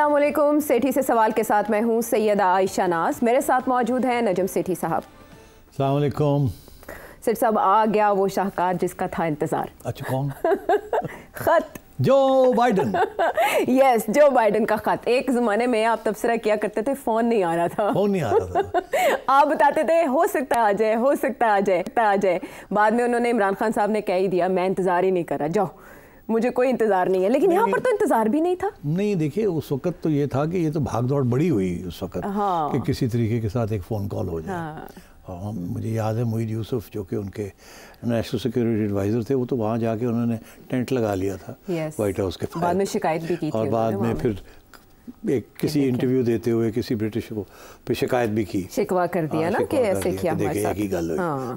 असलम सेठी से सवाल के साथ मैं हूँ सैयदा आयशा नाज मेरे साथ मौजूद हैं नजम सेठी साहब अलैक्म सेठ साहब आ गया वो शाहकार जिसका था इंतज़ार अच्छा कौन ख़त जो बाइडन यस जो बाइडन का खत एक जमाने में आप तबसरा किया करते थे फोन नहीं आ रहा था फोन नहीं आ रहा था आप बताते थे हो सकता है आ जाए हो सकता है आ जाए आ जाए बाद में उन्होंने इमरान खान साहब ने कह ही दिया मैं इंतजार ही नहीं कर रहा जाओ मुझे कोई इंतजार नहीं है लेकिन यहाँ पर तो इंतजार भी नहीं था नहीं देखिए उस वक्त तो ये था कि ये तो दौड़ बड़ी हुई उस वक्त हाँ। कि किसी तरीके के साथ एक फ़ोन कॉल हो जाए हाँ। और हाँ, मुझे याद है मोहित यूसुफ जो कि उनके नेशनल सिक्योरिटी एडवाइज़र थे वो तो वहाँ जाके उन्होंने टेंट लगा लिया था वाइट हाउस के बाद में शिकायत भी की और बाद में फिर કે કસી ઇન્ટરવ્યુ દેતે હુએ કીસી બ્રિટિશ કો પે શિકાયત ભી કી શિકવા કર દિયા ના કે એસે કિયા મેસે દેખેગી ગલ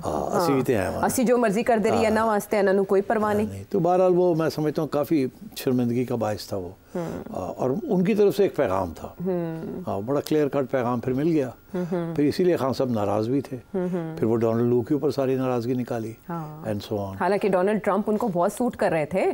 હો અસી તે આયા અસી જો મરજી કર દેરી હે ના વાસ્તે એને કોઈ પરવા નહીં તો બહરલ વો મે સમજના કોફી શરમંદગી કા બાહિસ થા વો ઓર ઉનકી તરફ સે એક પેગામ થા બડા ક્લિયર કાર્ડ પેગામ ફિર મિલ ગયા ફિર ઇસી લિયે ખાન સાબ નારાઝ ભી થે ફિર વો ડોનાલ્ડ લૂક કે ઉપર સારી નારાઝગી કાલી એન્ડ સો ઓન હાલાકી ડોનાલ્ડ ટ્રમ્પ ઉનકો બહોત સૂટ કર રહે થે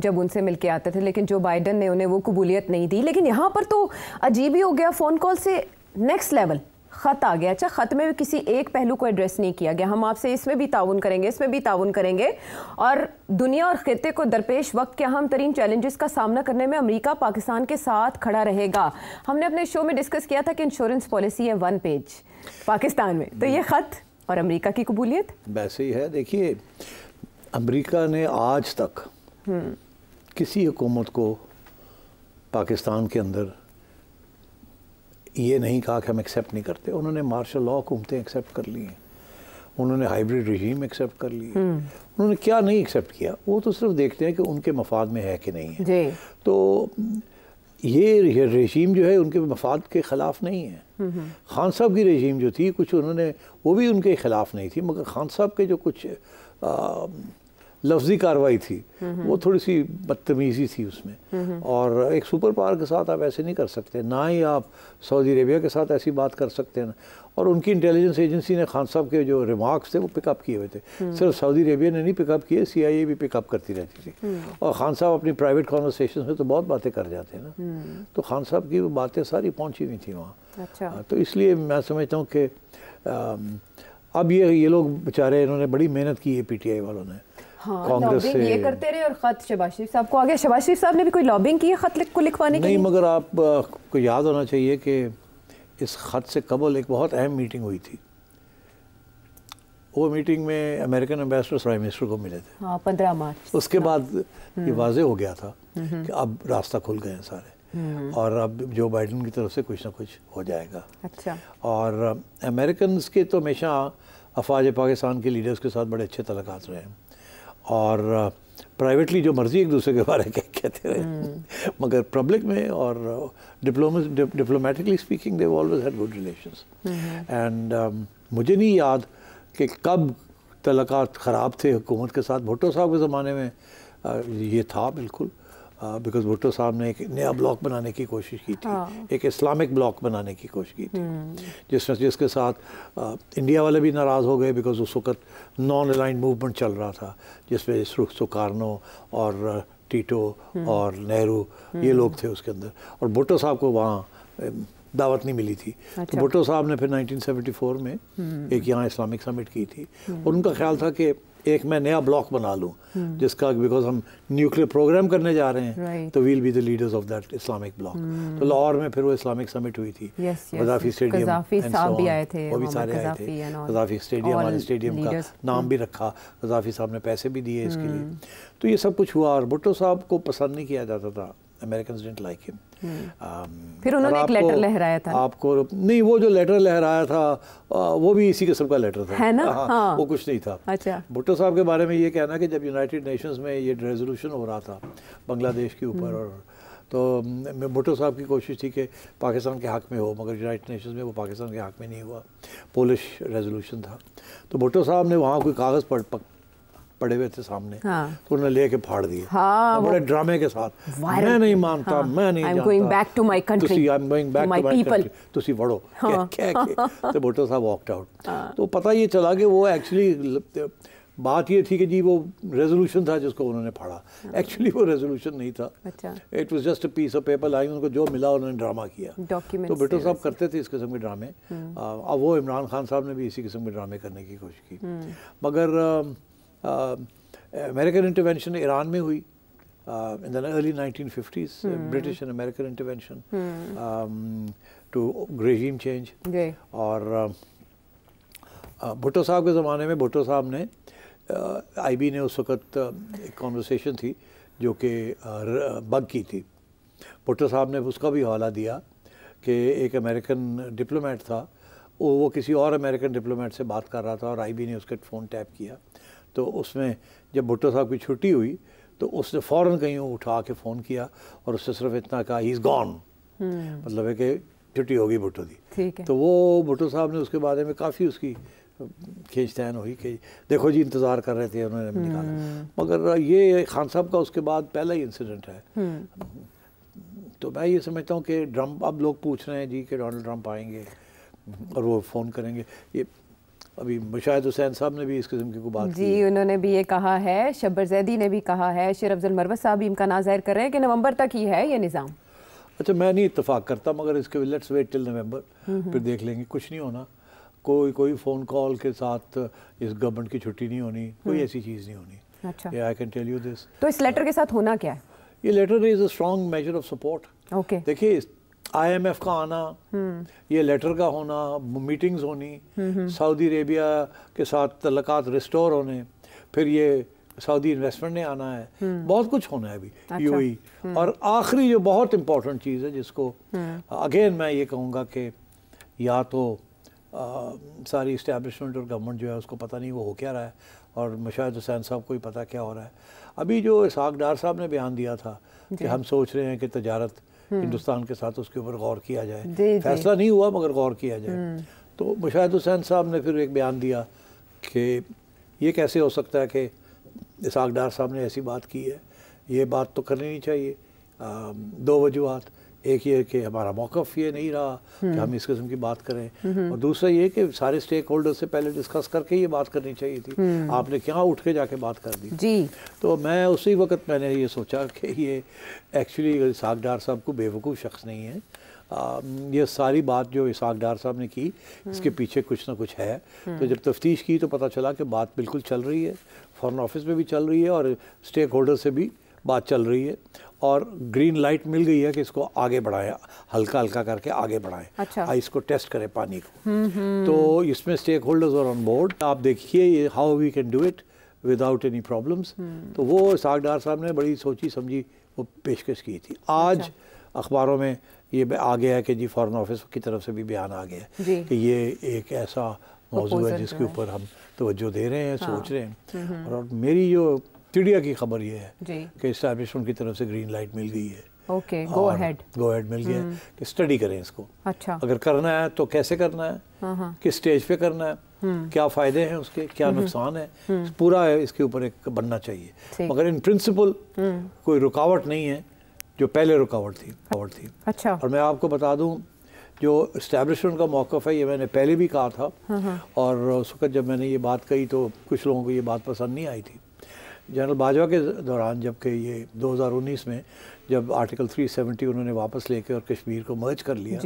जब उनसे मिल के आते थे लेकिन जो बाइडन ने उन्हें वो कबूलियत नहीं दी लेकिन यहाँ पर तो अजीब ही हो गया फ़ोन कॉल से नेक्स्ट लेवल ख़त आ गया अच्छा ख़त में भी किसी एक पहलू को एड्रेस नहीं किया गया हम आपसे इसमें भी ताउन करेंगे इसमें भी ताउन करेंगे और दुनिया और ख़त्े को दरपेश वक्त के अहम तरीन चैलेंजेस का सामना करने में अमेरिका पाकिस्तान के साथ खड़ा रहेगा हमने अपने शो में डिस्कस किया था कि इंश्योरेंस पॉलिसी है वन पेज पाकिस्तान में तो ये ख़त और अमरीका की कबूलियत वैसे ही है देखिए अमरीका ने आज तक हम्म। किसी हुकूमत को पाकिस्तान के अंदर ये नहीं कहा कि हम एक्सेप्ट नहीं करते उन्होंने मार्शल लॉ हुकूमतें एक्सेप्ट कर ली हैं उन्होंने हाइब्रिड रजीम एक्सेप्ट कर ली हम्म। उन्होंने क्या नहीं एक्सेप्ट किया वो तो सिर्फ देखते हैं कि उनके मफाद में है कि नहीं है तो ये रजीम जो है उनके मफाद के ख़िलाफ़ नहीं है हम्म, हम्म। खान साहब की रजीम जो थी कुछ उन्होंने वो भी उनके ख़िलाफ़ नहीं थी मगर खान साहब के जो कुछ लफ्जी कार्रवाई थी वो थोड़ी सी बदतमीजी थी उसमें और एक सुपर पावर के साथ आप ऐसे नहीं कर सकते ना ही आप सऊदी अरेबिया के साथ ऐसी बात कर सकते हैं और उनकी इंटेलिजेंस एजेंसी ने खान साहब के जो रिमार्क्स थे वो पिकअप किए हुए थे हम्म। सिर्फ सऊदी अरेबिया ने नहीं पिकअप किए सीआईए भी पिकअप करती रहती थी हम्म। और खान साहब अपनी प्राइवेट कॉन्वर्सेशन में तो बहुत बातें कर जाते हैं ना हम्म। तो खान साहब की वो बातें सारी पहुँची हुई थी वहाँ अच्छा। हाँ, तो इसलिए मैं समझता हूँ कि अब ये ये लोग बेचारे इन्होंने बड़ी मेहनत की है पी वालों ने हाँ, कांग्रेस से ये करते रहे और खत शहबाज शरीफ साहब को आगे गया शहबाज शरीफ साहब ने भी कोई लॉबिंग की है खत को लिखवाने की नहीं मगर आपको याद होना चाहिए कि इस खत से कबल एक बहुत अहम मीटिंग हुई थी वो मीटिंग में अमेरिकन एम्बेसडर प्राइम मिनिस्टर को मिले थे हाँ पंद्रह मार्च उसके बाद हम्म। ये वाजे हो गया था हम्म। कि अब रास्ता खुल गए हैं सारे हम्म। और अब जो बाइडन की तरफ से कुछ ना कुछ हो जाएगा अच्छा और अमेरिकन के तो हमेशा अफवाज पाकिस्तान के लीडर्स के साथ बड़े अच्छे तलाक रहे हैं और प्राइवेटली जो मर्जी एक दूसरे के बारे में कहते रहे हम्म। मगर पब्लिक में और diplomatically speaking they always had good relations and मुझे नहीं याद कि कब तलाक ख़राब थे हुकूमत के साथ भुट्टो साहब के ज़माने में ये था बिल्कुल बिकॉज हाँ, भुट्टो साहब ने एक नया ब्लॉक बनाने की कोशिश की थी हाँ। एक इस्लामिक ब्लॉक बनाने की कोशिश की थी हम्म। जिसमें जिसके साथ आ, इंडिया वाले भी नाराज़ हो गए बिकॉज उस वक्त नॉन अलाइंट मूवमेंट चल रहा था जिसमें सुकारनो और टीटो हम्म। और नेहरू ये लोग हम्म। थे उसके अंदर और भुट्टो साहब को वहाँ दावत नहीं मिली थी तो अच्छा। तो भुट्टो साहब ने फिर 1974 में एक यहाँ इस्लामिक समिट की थी और उनका ख्याल था कि एक मैं नया ब्लॉक बना लूँ जिसका बिकॉज हम न्यूक्लियर प्रोग्राम करने जा रहे हैं तो we'll be the leaders of that Islamic bloc तो hmm. लाहौर में फिर वो इस्लामिक समिट हुई थी गजाफी स्टेडियम वो भी सारे आए थे गजाफी स्टेडियम हमारे स्टेडियम का नाम भी hmm. रखा गजाफी साहब ने पैसे भी दिए इसके लिए hmm. तो ये सब कुछ हुआ और भुट्टो साहब को पसंद नहीं किया जाता था American didn't like him hmm. फिर उन्होंने एक लेटर लहराया था आपको नहीं वो जो लेटर लहराया था वो भी इसी किस्म का लेटर था है ना हाँ, हाँ। वो कुछ नहीं था अच्छा भुट्टो साहब के बारे में ये कहना कि जब यूनाइटेड नेशंस में ये रेजोल्यूशन हो रहा था बांग्लादेश के ऊपर हम्म। और तो भुट्टो साहब की कोशिश थी कि पाकिस्तान के हक में हो मगर यूनाइटेड नेशन में वो पाकिस्तान के हक में नहीं हुआ पोलिश रेजोल्यूशन था तो भुट्टो साहब ने वहाँ कोई कागज़ पढ़ पड़े हुए थे सामने हाँ. तो उन्होंने लेके फाड़ दिए हाँ, बड़े ड्रामे के साथ मैं नहीं मानता हाँ, मैं नहीं I'm going तो भुट्टो साहब वॉकड आउट हाँ। तो पता ये चला कि वो एक्चुअली बात ये थी कि जी वो रेजोल्यूशन था जिसको उन्होंने फाड़ा एक्चुअली हाँ। वो रेजोल्यूशन नहीं था it was just a piece of paper line उनको जो मिला उन्होंने ड्रामा किया तो बिटो साहब करते थे इस किस्म के ड्रामे हम्म। अब वो इमरान खान साहब ने भी इसी किस्म के ड्रामे करने की कोशिश की हम्म। मगर अमेरिकन इंटरवेंशन ईरान में हुई in the early 1950s British and American intervention to regime change और भुट्टो साहब के ज़माने में भुट्टो साहब ने आईबी ने उस वक्त एक कॉन्वर्सेशन थी जो कि बग की थी भुट्टो साहब ने उसका भी हवाला दिया कि एक अमेरिकन डिप्लोमेट था वो वो किसी और अमेरिकन डिप्लोमेट से बात कर रहा था और आईबी ने उसके फ़ोन टैप किया तो उसमें जब भुट्टो साहब की छुट्टी हुई तो उसने फ़ौर कहीं उठा के फ़ोन किया और उससे सिर्फ इतना कहा ही इज़ गॉन मतलब है कि छुट्टी होगी भुट्टो की तो वो भुट्टो साहब ने उसके बारे में काफ़ी उसकी खींचतान हुई कि देखो जी इंतज़ार कर रहे थे उन्होंने निकाला हम्म। मगर ये खान साहब का उसके बाद पहला ही इंसिडेंट है हम्म। तो मैं ये समझता हूँ कि ड्रम्प अब लोग पूछ रहे हैं जी कि डोनाल्ड ट्रंप आएंगे और वो फ़ोन करेंगे ये अभी मुशाहिद हुसैन साहब ने भी इस किस्म की बात जी की उन्होंने भी ये कहा है शब्बर जैदी ने भी कहा है शेर अफजल मरवत साहब भी इम्कान जाहिर कर रहे हैं कि नवंबर तक ही है ये निज़ाम अच्छा मैं नहीं इतफाक़ करता मगर इसके लेट्स वेट टिल नवंबर फिर देख लेंगे कुछ नहीं होना कोई कोई फ़ोन कॉल के साथ इस गवर्नमेंट की छुट्टी नहीं होनी कोई हम्म। ऐसी चीज़ नहीं होनी अच्छा I can tell you this तो इस लेटर के साथ होना क्या है ये letter is a strong measure of support okay देखिए आईएमएफ का आना ये लेटर का होना मीटिंग्स होनी सऊदी अरेबिया के साथ तलक़ात रिस्टोर होने फिर ये सऊदी इन्वेस्टमेंट ने आना है बहुत कुछ होना है अभी अच्छा। यूएई हम्म। और आखिरी जो बहुत इम्पोर्टेंट चीज़ है जिसको अगेन हम्म। मैं ये कहूँगा कि या तो आ, सारी इस्टेबलिशमेंट और गवर्नमेंट जो है उसको पता नहीं वो हो क्या रहा है और मुशाहिद हुसैन साहब को ही पता क्या हो रहा है अभी जो इसहाक डार साहब ने बयान दिया था कि हम सोच रहे हैं कि तजारत हम्म। हिंदुस्तान के साथ उसके ऊपर गौर किया जाए फैसला नहीं हुआ मगर गौर किया जाए हम्म। तो मुशाहिद हुसैन साहब ने फिर एक बयान दिया कि ये कैसे हो सकता है कि इसाक डार साहब ने ऐसी बात की है ये बात तो करनी नहीं चाहिए आ, दो वजूहत एक ये कि हमारा मौकफ ये नहीं रहा कि हम्म। हम इस किस्म की बात करें हम्म। और दूसरा ये कि सारे स्टेक होल्डर से पहले डिस्कस करके ये बात करनी चाहिए थी हम्म। आपने क्या उठ के जाके बात कर दी जी तो मैं उसी वक्त मैंने ये सोचा कि ये एक्चुअली साग डार साहब को बेवकूफ़ शख्स नहीं है आ, ये सारी बात जो इसाक डार साहब ने की इसके पीछे कुछ ना कुछ है तो जब तफ्तीश की तो पता चला कि बात बिल्कुल चल रही है फॉरन ऑफिस में भी चल रही है और स्टेक होल्डर से भी बात चल रही है और ग्रीन लाइट मिल गई है कि इसको आगे बढ़ाएं हल्का हल्का करके आगे बढ़ाएं अच्छा। इसको टेस्ट करें पानी को हम्म, हम्म। तो इसमें स्टेक होल्डर्स और ऑन बोर्ड आप देखिए ये how we can do it without any problems तो वो सागडार साहब ने बड़ी सोची समझी वो पेशकश की थी आज अच्छा। अखबारों में ये आ गया है कि जी फॉरेन ऑफिस की तरफ से भी बयान आ गया है कि ये एक ऐसा मौजूद है जिसके ऊपर हम तोज्जो दे रहे हैं हाँ। सोच रहे हैं हम्म, और मेरी जो चिड़िया की खबर ये है कि इस्टेब्लिशमेंट की तरफ से ग्रीन लाइट मिल गई है okay go ahead go ahead मिल गया हम्म। कि स्टडी करें इसको अच्छा अगर करना है तो कैसे करना है हाँ, हाँ। किस स्टेज पे करना है हम्म। क्या फ़ायदे हैं उसके क्या हम्म, नुकसान है पूरा है इसके ऊपर एक बनना चाहिए मगर इन प्रिंसिपल कोई रुकावट नहीं है जो पहले रुकावट थी रुकावट थी अच्छा और मैं आपको बता दूं जो इस्टेब्लिशमेंट का मौक़ है ये मैंने पहले भी कहा था हाँ, और उस वक्त जब मैंने ये बात कही तो कुछ लोगों को ये बात पसंद नहीं आई थी जनरल बाजवा के दौरान जबकि ये 2019 में जब आर्टिकल 370 उन्होंने वापस लेके और कश्मीर को मर्ज कर लिया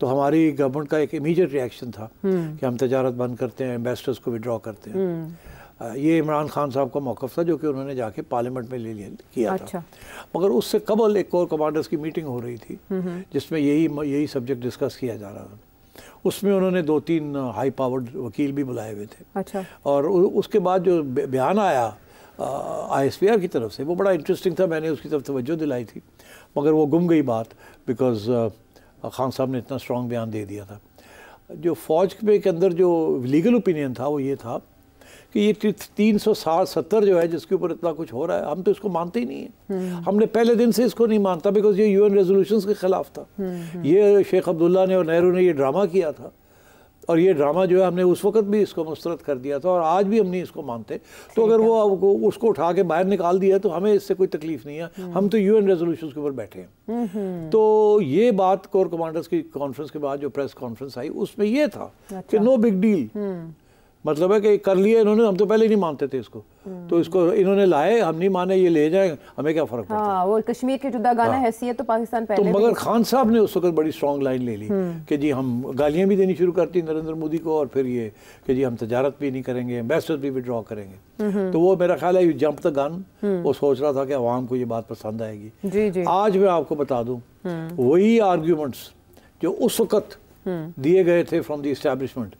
तो हमारी गवर्नमेंट का एक इमीडिएट रिएक्शन था हम्म। कि हम तजारत बंद करते हैं एम्बेसडर्स को विड्रॉ करते हैं हम्म। ये इमरान खान साहब का मौक़ था जो कि उन्होंने जाके पार्लियामेंट में ले लिया किया अच्छा। था मगर उससे कबल एक और कमांडर्स की मीटिंग हो रही थी हम्म, जिसमें यही यही सब्जेक्ट डिस्कस किया जा रहा था उसमें उन्होंने दो तीन हाई पावर्ड वकील भी बुलाए हुए थे अच्छा। और उसके बाद जो बयान आया आई की तरफ से वो बड़ा इंटरेस्टिंग था मैंने उसकी तरफ तोज्जो दिलाई थी मगर वो गुम गई बात बिकॉज खान साहब ने इतना स्ट्रॉन्ग बयान दे दिया था जो फ़ौज के अंदर जो लीगल ओपिनियन था वो ये था कि ये तीन सौ साठ सत्तर जो है जिसके ऊपर इतना कुछ हो रहा है हम तो इसको मानते ही नहीं है हम्म। हमने पहले दिन से इसको नहीं मानता बिकॉज ये एन रेजोल्यूशन के ख़िलाफ़ था हम्म, हम्म। ये शेख अब्दुल्ला ने और नेहरू ने ये ड्रामा किया था और ये ड्रामा जो है हमने उस वक्त भी इसको मुस्तरद कर दिया था और आज भी हम नहीं इसको मानते तो अगर वो उसको उठा के बाहर निकाल दिया तो हमें इससे कोई तकलीफ नहीं है हम्म। हम तो यूएन रेजोल्यूशन के ऊपर बैठे हैं हम्म, हम्म। तो ये बात कोर कमांडर्स की कॉन्फ्रेंस के बाद जो प्रेस कॉन्फ्रेंस आई उसमें यह था अच्छा। कि नो बिग डील मतलब है कि कर लिए इन्होंने हम तो पहले नहीं मानते थे इसको हम्म। तो इसको इन्होंने लाए हम नहीं माने ये ले जाए हमें क्या फर्क पड़ता हाँ, वो कश्मीर के जुदा हाँ, है तो पाकिस्तान तो पहले तो मगर खान साहब ने उस वक्त बड़ी स्ट्रॉन्ग लाइन ले ली हम्म। कि जी हम गालियां भी देनी शुरू करती नरेंद्र मोदी को और फिर ये कि जी हम तजारत भी नहीं करेंगे एम्बेसडर भी विड्रॉ करेंगे हम्म। तो वो मेरा ख्याल है जंप द गन वो सोच रहा था कि आवाम को ये बात पसंद आएगी आज मैं आपको बता दू वही आर्ग्यूमेंट्स जो उस वक्त दिए गए थे फ्रॉम द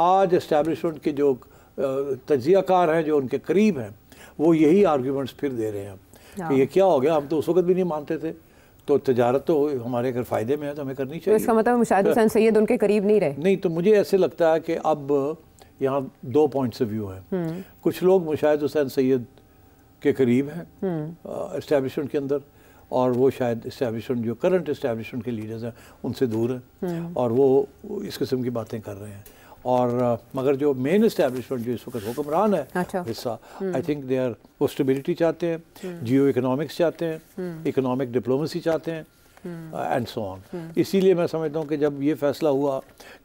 आज इस्टेब्लिशमेंट के जो तजियाकार हैं जो उनके करीब हैं वो यही आर्ग्यूमेंट्स फिर दे रहे हैं कि हाँ। ये क्या हो गया हम तो उस वक्त भी नहीं मानते थे तो तजारत तो हमारे अगर फ़ायदे में है तो हमें करनी चाहिए तो इसका मतलब मुशाह हुसैन सैद उनके करीब नहीं रहे नहीं तो मुझे ऐसे लगता है कि अब यहाँ दो पॉइंट्स ऑफ व्यू हैं हम्म। कुछ लोग मुशाह हुसैन सैद के करीब हैं इस्टेबलिशमेंट हम्म। के अंदर और वो शायद इस्टेबलिशमेंट जो करंट इस्टेबलिशमेंट के लीडर्स हैं उनसे दूर हैं हम्म। और वो इस किस्म की बातें कर रहे हैं और मगर जो मेन इस्टेबलिशमेंट जो इस वक्त हुक्मरान है अच्छा। हिस्सा आई थिंक दे आर वो स्टेबिलिटी चाहते हैं जियो हम्म। इकोनॉमिक्स चाहते हैं इकोनॉमिक हम्म। डिप्लोमेसी चाहते हैं एंड सो ऑन इसीलिए मैं समझता हूँ कि जब ये फैसला हुआ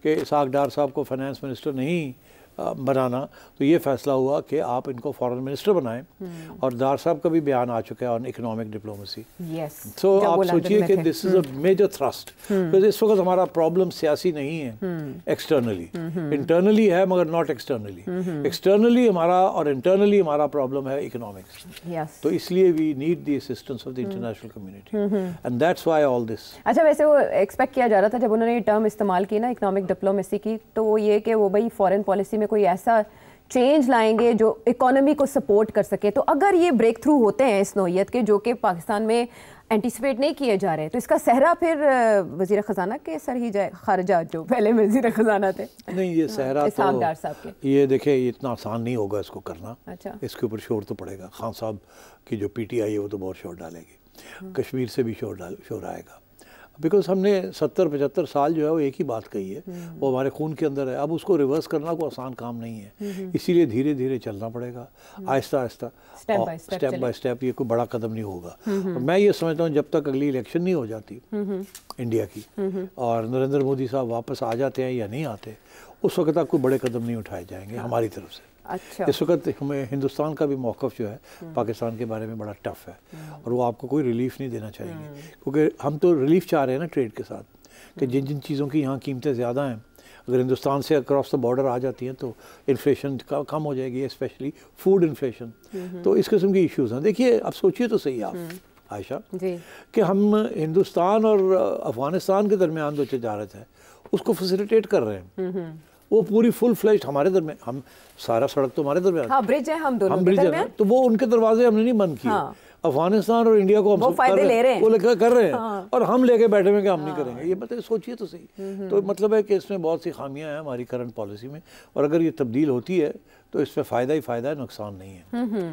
कि इसाक डार साहब को फाइनेंस मिनिस्टर नहीं बनाना तो ये फैसला हुआ कि आप इनको फॉरेन मिनिस्टर बनाएं हम्म। और दार साहब का भी बयान आ चुका है ऑन इकोनॉमिक डिप्लोमेसी सो आप सोचिए कि this is a major thrust because इस वक्त हमारा प्रॉब्लम सियासी नहीं है एक्सटर्नली हम्म। हम्म। इंटरनली है मगर नॉट एक्सटर्नली एक्सटर्नली हमारा और इंटरनली हमारा प्रॉब्लम है इकोनॉमिक्स तो इसलिए we need the assistance of the international community and that's why all this अच्छा वैसे वो एक्सपेक्ट किया जा रहा था जब उन्होंने टर्म इस्तेमाल की ना इकोनॉमिक डिप्लोमेसी की तो ये कि वो भाई फॉरन पॉलिसी में कोई ऐसा चेंज लाएंगे जो इकोनॉमी को सपोर्ट कर सके तो अगर ये ब्रेक थ्रू होते हैं इस नोयत के जो कि पाकिस्तान में एंटिसिपेट नहीं किए जा रहे तो इसका सहरा फिर वजीर ख़जाना के सर ही जाए खारजा जो पहले वजीर ख़जाना थे नहीं ये सहरा तो ये देखिए इतना आसान नहीं होगा इसको करना अच्छा इसके ऊपर शोर तो पड़ेगा खान साहब की जो पीटीआई है वो तो बहुत शोर डालेगी हम्म। कश्मीर से भी शोर डाल शोर आएगा बिकॉज हमने सत्तर पचहत्तर साल जो है वो एक ही बात कही है हम्म। वो हमारे खून के अंदर है अब उसको रिवर्स करना कोई आसान काम नहीं है हम्म, हम्म। इसीलिए धीरे धीरे चलना पड़ेगा आहिस्ता आहिस्ता स्टेप बाय स्टेप ये कोई बड़ा कदम नहीं होगा मैं ये समझता हूँ जब तक अगली इलेक्शन नहीं हो जाती इंडिया की और नरेंद्र मोदी साहब वापस आ जाते हैं या नहीं आते उस वक्त तक कोई बड़े कदम नहीं उठाए जाएंगे हाँ। हमारी तरफ से अच्छा इस वक्त हमें हिंदुस्तान का भी मौक़ जो है हम्म। पाकिस्तान के बारे में बड़ा टफ है हम्म। और वो आपको कोई रिलीफ नहीं देना चाहिए हम्म। क्योंकि हम तो रिलीफ चाह रहे हैं ना ट्रेड के साथ कि जिन जिन चीज़ों की यहाँ कीमतें ज़्यादा हैं अगर हिंदुस्तान से अक्रॉस द बॉर्डर आ जाती हैं तो इन्फ्लेशन का कम हो जाएगी स्पेशली फूड इन्फ्लेशन तो इस किस्म के इश्यूज़ हैं देखिए आप सोचिए तो सही आप आयशा कि हम हिंदुस्तान और अफ़गानिस्तान के दरमियान जो तजारत है उसको फैसिलिटेट कर रहे हैं वो पूरी फुल फ्लैश हमारे दरमियान हम सारा सड़क तो हमारे दरमियान हाँ, ब्रिज है हम दोनों हम ब्रिज है तो वो उनके दरवाजे हमने नहीं बंद किए हाँ। अफगानिस्तान और इंडिया को हम वो फायदे ले रहे हैं वो लेकर कर रहे हैं हाँ। और हम लेके बैठे हुए कि हम हाँ। नहीं करेंगे ये मतलब सोचिए तो सही हम्म, हम्म। तो मतलब है कि इसमें बहुत सी खामियां हैं हमारी करंट पॉलिसी में और अगर ये तब्दील होती है तो इसमें फ़ायदा ही फ़ायदा है नुकसान नहीं है हम्म,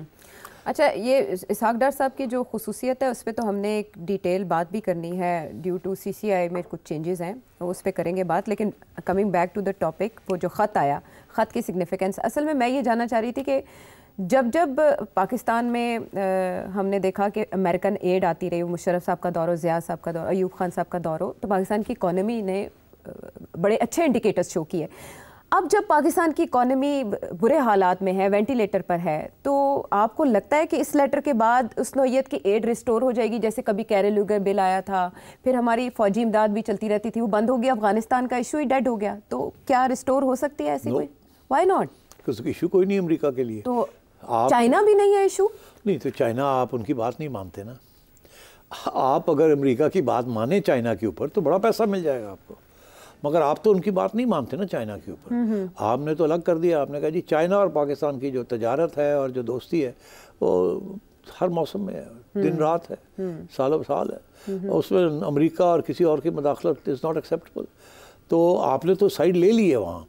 अच्छा ये इसहाक डार साहब की जो खसूसियत है उस पर तो हमने एक डिटेल बात भी करनी है ड्यू टू सी सी आई में कुछ चेंजेस हैं तो उस पर करेंगे बात लेकिन coming back to the topic वो जो ख़त आया ख़त की सिग्निफिकेंस असल में मैं ये जानना चाह रही थी कि जब जब पाकिस्तान में आ, हमने देखा कि अमेरिकन एड आती रही मुशरफ साहब का दौर हो ज़िया साहब का दौर अयूब खान साहब का दौर हो तो पाकिस्तान की इकानमी ने बड़े अच्छे इंडिकेटर्स शो किए अब जब पाकिस्तान की इकोनॉमी बुरे हालात में है वेंटिलेटर पर है तो आपको लगता है कि इस लेटर के बाद उस नोयत की एड रिस्टोर हो जाएगी जैसे कभी कैरेलूगर बिल आया था फिर हमारी फ़ौजी इमदाद भी चलती रहती थी वो बंद हो गया अफगानिस्तान का इशू ही डेड हो गया तो क्या रिस्टोर हो सकती है ऐसी no. कोई वाई नॉट इशू कोई नहीं अमरीका के लिए तो चाइना भी नहीं है इशू नहीं तो चाइना आप उनकी बात नहीं मानते ना आप अगर अमेरिका की बात माने चाइना के ऊपर तो बड़ा पैसा मिल जाएगा आपको मगर आप तो उनकी बात नहीं मानते ना चाइना के ऊपर हम्म, हम्म। आपने तो अलग कर दिया आपने कहा जी चाइना और पाकिस्तान की जो तजारत है और जो दोस्ती है वो हर मौसम में है हम्म। दिन रात है सालों साल है उसमें अमरीका और किसी और की मदाखलत इज़ नॉट एक्सेप्टेबल तो आपने तो साइड ले ली है वहाँ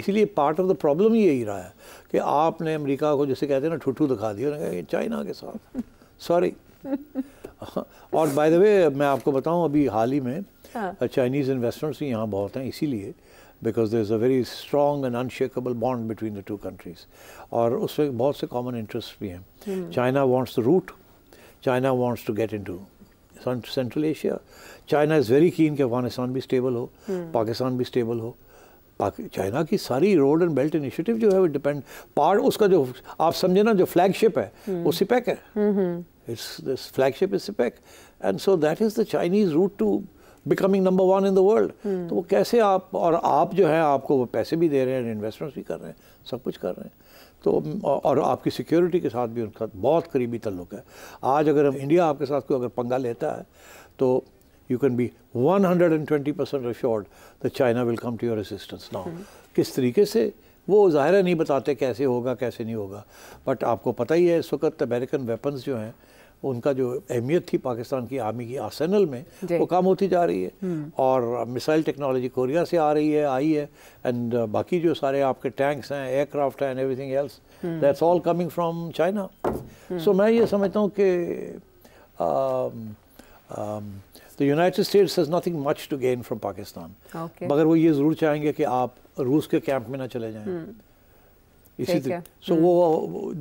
इसलिए पार्ट ऑफ द प्रॉब्लम ही यही रहा है कि आपने अमेरिका को जैसे कहते हैं ना ठुठू दिखा दिया उन्होंने चाइना के साथ सॉरी और बाय द वे मैं आपको बताऊं अभी हाल ही में चाइनीज़ इन्वेस्टर्स भी यहाँ बहुत हैं इसीलिए because there is a very strong and unshakeable bond between the two countries और उसमें बहुत से कॉमन इंटरेस्ट भी हैं China wants the route China wants to get into Central Asia China is very keen कि अफगानिस्तान भी stable हो पाकिस्तान हम्म। भी स्टेबल हो चाइना की सारी रोड एंड बेल्ट इनिशिएटिव जो है वो डिपेंड पार्ट उसका जो आप समझे ना जो फ्लैगशिप है hmm. वो सिपैक है it's this flagship is CPEC and so that is the Chinese route to becoming number one in the world तो वो कैसे आप और आप जो है आपको वो पैसे भी दे रहे हैं इन्वेस्टमेंट्स भी कर रहे हैं सब कुछ कर रहे हैं तो और आपकी सिक्योरिटी के साथ भी उनका बहुत करीबी तल्लुक है आज अगर इंडिया आपके साथ कोई अगर पंगा लेता है तो you can be 120 percent assured the China will come to your assistance now किस तरीके से वो ज़ाहिर नहीं बताते कैसे होगा कैसे नहीं होगा बट आपको पता ही है इस वक्त अमेरिकन वेपन्स जो हैं उनका जो अहमियत थी पाकिस्तान की आर्मी की आर्सेनल में वो कम होती जा रही है हम्म। और मिसाइल टेक्नोलॉजी कोरिया से आ रही है आई है एंड uh, बाकी जो सारे आपके टैंक्स हैं एयरक्राफ्ट हैं and everything else that's all coming from China so मैं ये समझता हूँ कि the United States has nothing much to gain from Pakistan मगर वो ये ज़रूर चाहेंगे कि आप रूस के कैंप में ना चले जाएँ हम्म। इसी सो वो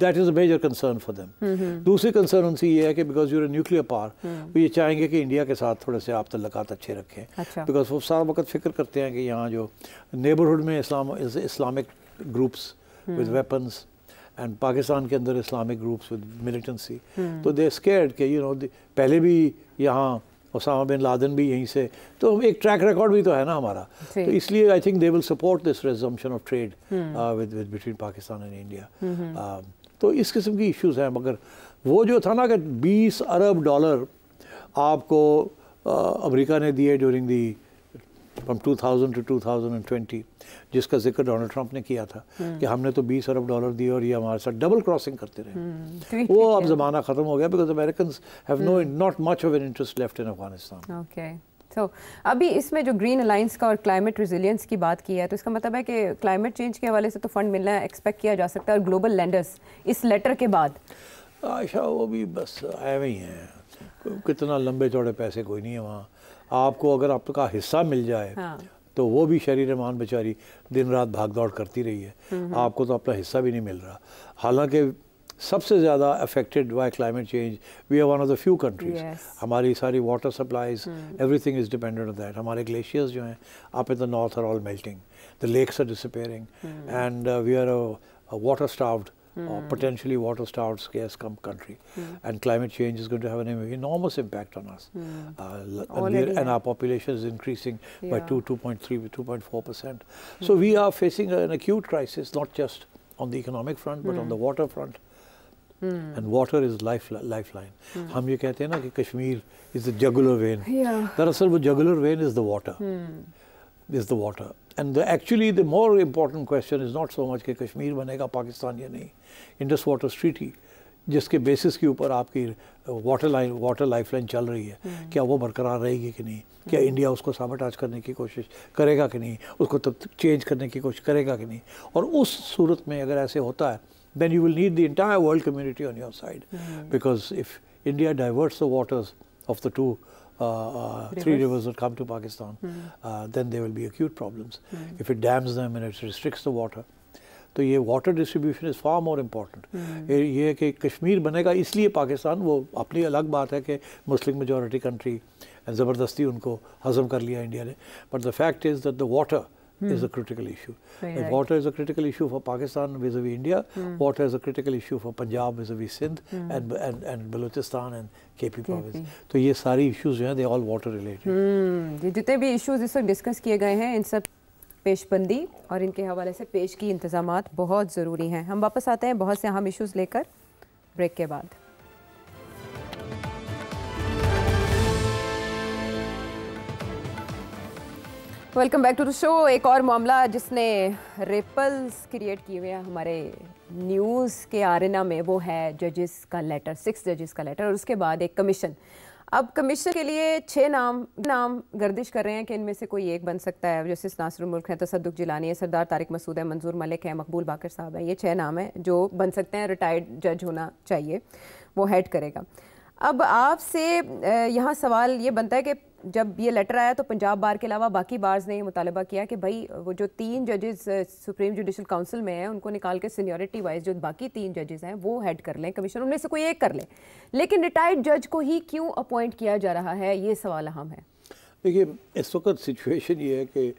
that is a major concern for them दूसरी कंसर्न उनसे ये है कि बिकॉज यूर न्यूक्लियर पावर वो ये चाहेंगे कि इंडिया के साथ थोड़े से आप तल्लक अच्छे रखें बिकॉज अच्छा। वो सारा वक्त फिक्र करते हैं कि यहाँ जो नेबरहुड में इस्लाम Islamic groups with weapons and Pakistan के अंदर इस्लामिक ग्रुप्स विद मिलिटेंसी तो दे स्केर्ड के यू नो पहले भी यहाँ उसामा बिन लादन भी यहीं से तो हम एक ट्रैक रिकॉर्ड भी तो है ना हमारा तो इसलिए I think they will support this resumption of trade with with between Pakistan and India तो इस किस्म की इश्यूज हैं मगर वो जो था ना कि 20 अरब डॉलर आपको uh, अमेरिका ने दिए ड्यूरिंग दी फ्रॉम 2000 टू 2020 जिसका जिक्र डोनाल्ड ट्रंप ने किया था हम्म। कि हमने तो 20 अरब डॉलर दिए और ये हमारे साथ डबल क्रॉसिंग करते रहे हम्म, वो अब ज़माना ख़त्म हो गया because American have no not much of an interest left in Afghanistan okay तो अभी इसमें जो ग्रीन अलाइंस का और क्लाइमेट रिजिलियंस की बात की है तो इसका मतलब है कि क्लाइमेट चेंज के हवाले से तो फंड मिलना एक्सपेक्ट किया जा सकता है और ग्लोबल लैंडर्स इस लेटर के बाद आशा वो भी बस आए हुए हैं कितना लंबे चौड़े पैसे कोई नहीं है वहाँ आपको अगर आपका हिस्सा मिल जाए हाँ। तो वो भी शरीर मान बेचारी दिन रात भाग दौड़ करती रही है हम्म, हम्म। आपको तो अपना हिस्सा भी नहीं मिल रहा हालांकि सबसे ज़्यादा affected by climate change we are one of the few countries हमारी सारी water supplies everything is dependent on that हमारे ग्लेशियर्स जो हैं आप in the north are all melting the lakes are disappearing and we are water starved mm. or potentially water-starved, scarce-come country. Mm. And climate change is going to have an enormous impact on us. Mm. Uh, and, and, our population is increasing yeah. by 2, 2.3, 2.4 percent. Hmm. So we are facing an acute crisis, not just on the economic front, but on hmm. the water front. Hmm. And water is lifeline. Lifeline हम ये कहते हैं ना कि Kashmir is the jugular वो jugular vein is the water is the water. And the, actually, the more important question is not so much कि कश्मीर बनेगा पाकिस्तान या नहीं इंडस वाटर ट्रीटी जिसके बेसिस के ऊपर आपकी water line water lifeline चल रही है hmm. क्या वो बरकरार रहेगी कि नहीं hmm. क्या इंडिया हम्म। उसको साबोटाज करने की कोशिश करेगा कि नहीं उसको तब चेंज करने की कोशिश करेगा कि नहीं और उस सूरत में अगर ऐसे होता है then you will need the entire world community on your side because if India diverts the waters of the two Uh, uh, three rivers will come to Pakistan, hmm. uh, then there will be acute problems. Hmm. If it dams them and it restricts the water, so ye water distribution is far more important. This mm. Kashmir banega isliye Pakistan wo apni alag baat hai ke Muslim majority country and zabardasti unko hazam kar liya India But the fact is that the water. hmm. is a critical issue. Right. water is a critical issue for Pakistan vis-a-vis -vis India. Hmm. Water is a critical issue for Punjab vis-a-vis -vis Sindh hmm. and, and, and Balochistan and KP, province province. ये सारी issues जो हैं they all water related ये जितने भी issues इस पर discuss किए गए हैं इन सब पेशबंदी और इनके हवाले से पेश की इंतजाम बहुत ज़रूरी हैं हम वापस आते हैं बहुत से अहम इश्यूज़ लेकर ब्रेक के बाद welcome back to the show एक और मामला जिसने रिपल्स क्रिएट किए हुए हैं हमारे न्यूज़ के आरना में वो है जजेस का लेटर सिक्स जजेस का लेटर और उसके बाद एक कमीशन अब कमीशन के लिए छः नाम नाम गर्दिश कर रहे हैं कि इनमें से कोई एक बन सकता है जस्टिस नासिर मुल्क है तसदुक जिलानी है सरदार तारिक मसूद है मंजूर मलिक है मकबूल बाकर साहब हैं ये छः नाम हैं जो बन सकते हैं रिटायर्ड जज होना चाहिए वो हेड करेगा अब आपसे यहाँ सवाल ये बनता है कि जब ये लेटर आया तो पंजाब बार के अलावा बाकी बार्स ने यह मुतालबा किया कि भाई वो जो तीन जजेस सुप्रीम जुडिशल काउंसिल में हैं उनको निकाल के सीनियरिटी वाइज जो बाकी तीन जजेस हैं वो हेड कर लें कमीशन उनमें से कोई एक कर लें लेकिन रिटायर्ड जज को ही क्यों अपॉइंट किया जा रहा है ये सवाल अहम है देखिए इस वक्त सिचुएशन ये है कि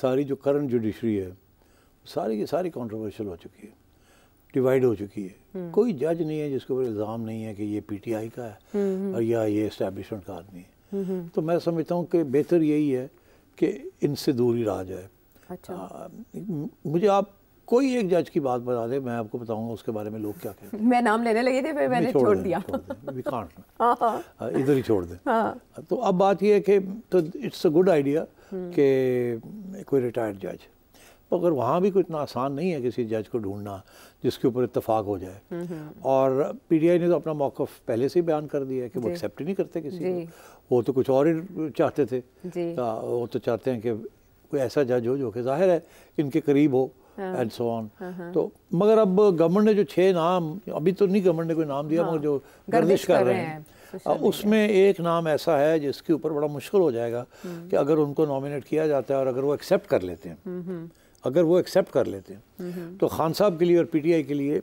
सारी जो करंट जुडिशरी है सारी की सारी कॉन्ट्रोवर्शियल हो चुकी है डिवाइड हो चुकी है हम्म। कोई जज नहीं है जिसके ऊपर इल्ज़ाम नहीं है कि ये पीटीआई का है हम्म, हम्म। और या ये इस्टेब्लिशमेंट का आदमी है तो मैं समझता हूँ कि बेहतर यही है कि इनसे दूरी रहा जाए अच्छा आ, मुझे आप कोई एक जज की बात बता दे मैं आपको बताऊंगा उसके बारे में लोग क्या कहते हैं मैं नाम लेने लगे थे फिर मैंने छोड़, छोड़ दिया हाँ। इधर ही छोड़ दे हाँ। तो अब बात यह है कि तो इट्स अ गुड आइडिया कि कोई रिटायर्ड जज मगर वहाँ भी कोई इतना आसान नहीं है किसी जज को ढूंढना जिसके ऊपर इतफाक हो जाए हम्म, हम्म। और पीटीआई ने तो अपना मौक़ पहले से ही बयान कर दिया है कि वो एक्सेप्ट ही नहीं करते किसी को वो तो कुछ और ही चाहते थे वो तो चाहते हैं कि कोई ऐसा जज हो जो कि जाहिर है इनके करीब हो एंड सो ऑन तो मगर अब गवर्नमेंट ने जो छः नाम अभी तो नहीं गवर्नमेंट ने कोई नाम दिया हाँ, मगर जो गर्दिश कर रहे हैं उसमें एक नाम ऐसा है जिसके ऊपर बड़ा मुश्किल हो जाएगा हम्म। कि अगर उनको नॉमिनेट किया जाता है और अगर वो एक्सेप्ट कर लेते हैं हम्म, हम्म। अगर वो एक्सेप्ट कर लेते हैं तो खान साहब के लिए और पीटीआई के लिए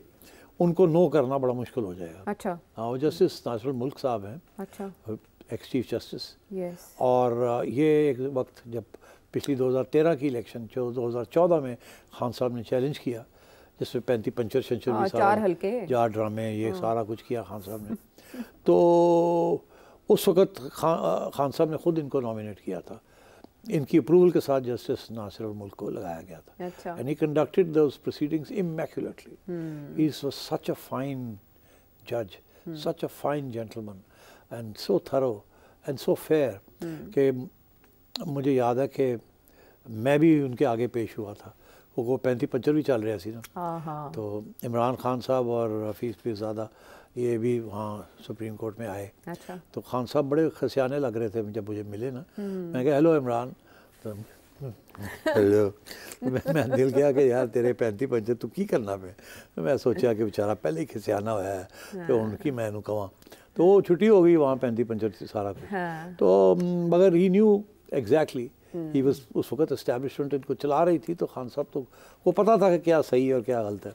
उनको नो करना बड़ा मुश्किल हो जाएगा अच्छा हाँ जस्टिस नासरुल मुल्क साहब हैं अच्छा एक्स चीफ जस्टिस और uh, ये एक वक्त जब पिछली 2013 की इलेक्शन जो 2014 में खान साहब ने चैलेंज किया जिसमें पैंती पंचर शंचर हाँ, जार चार हल्के चार ड्रामे ये हाँ। सारा कुछ किया खान साहब ने तो उस वक़्त खान uh, खान साहब ने खुद इनको नॉमिनेट किया था इनकी अप्रूवल के साथ जस्टिस नासिर मुल्क को लगाया गया था and he conducted those proceedings immaculately is such a fine जज such a fine gentleman and so thorough and so fair कि मुझे याद है कि मैं भी उनके आगे पेश हुआ था वो पैंती पंचर भी चल रहा सी ना तो इमरान खान साहब और हफीज़ पीरजादा ये भी वहाँ सुप्रीम कोर्ट में आए अच्छा। तो खान साहब बड़े खसियाने लग रहे थे जब मुझे मिले ना हम्म। मैं कहा हेलो इमरान तो हेलो मैं मैं दिल गया कि यार तेरे पैंती पंचर तू की करना मैं तो मैं सोचा कि बेचारा पहले ही खसियाना होया है तो उनकी मैं इनू तो वो छुट्टी हो गई वहाँ पैंती पंचर सारा कुछ हाँ. तो मगर ही न्यू एग्जैक्टली ही बस उस वक्त इस्टेब्लिशमेंट इनको चला रही थी तो खान साहब तो वो पता था कि क्या सही है और क्या गलत है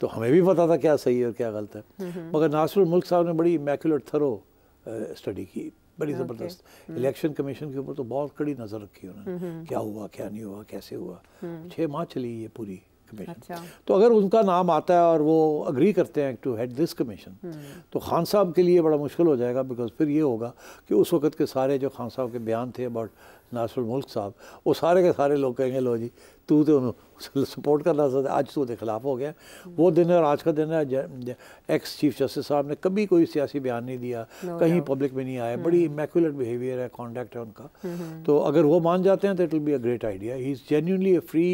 तो हमें भी पता था क्या सही है और क्या गलत है हम्म, हम्म। मगर नासिर मुल्क साहब ने बड़ी इमेकुलेट थरो स्टडी की बड़ी ज़बरदस्त इलेक्शन कमीशन के ऊपर तो बहुत कड़ी नज़र रखी उन्होंने हम्म, क्या हुआ क्या नहीं हुआ कैसे हुआ छः माह चली ये पूरी कमीशन अच्छा। तो अगर उनका नाम आता है और वो अग्री करते हैं टू हेड दिस कमीशन तो खान साहब के लिए बड़ा मुश्किल हो जाएगा बिकॉज फिर ये होगा कि उस वक्त के सारे जो खान साहब के बयान थे अबाउट नासुर मुल्क साहब वो सारे के सारे लोग कहेंगे लो जी तू तो सपोर्ट करना चाहता आज तो के खिलाफ हो गया वो दिन है और आज का दिन है एक्स चीफ जस्टिस साहब ने कभी कोई सियासी बयान नहीं दिया no कहीं पब्लिक में नहीं आया बड़ी इमेकुलेट हम्म। बिहेवियर है कॉन्डक्ट है उनका हम्म, हम्म। तो अगर वो मान जाते हैं तो it will be a great idea he is genuinely a free